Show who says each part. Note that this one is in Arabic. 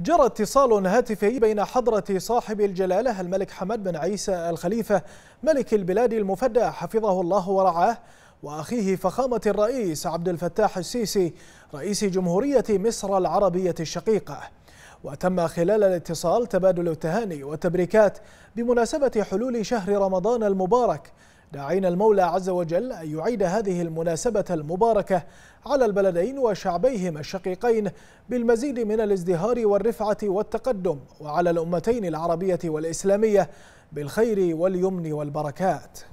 Speaker 1: جرى اتصال هاتفي بين حضرة صاحب الجلالة الملك حمد بن عيسى الخليفة ملك البلاد المفدى حفظه الله ورعاه وأخيه فخامة الرئيس عبد الفتاح السيسي رئيس جمهورية مصر العربية الشقيقة وتم خلال الاتصال تبادل التهاني والتبريكات بمناسبة حلول شهر رمضان المبارك داعين المولى عز وجل أن يعيد هذه المناسبة المباركة على البلدين وشعبيهما الشقيقين بالمزيد من الازدهار والرفعة والتقدم وعلى الأمتين العربية والإسلامية بالخير واليمن والبركات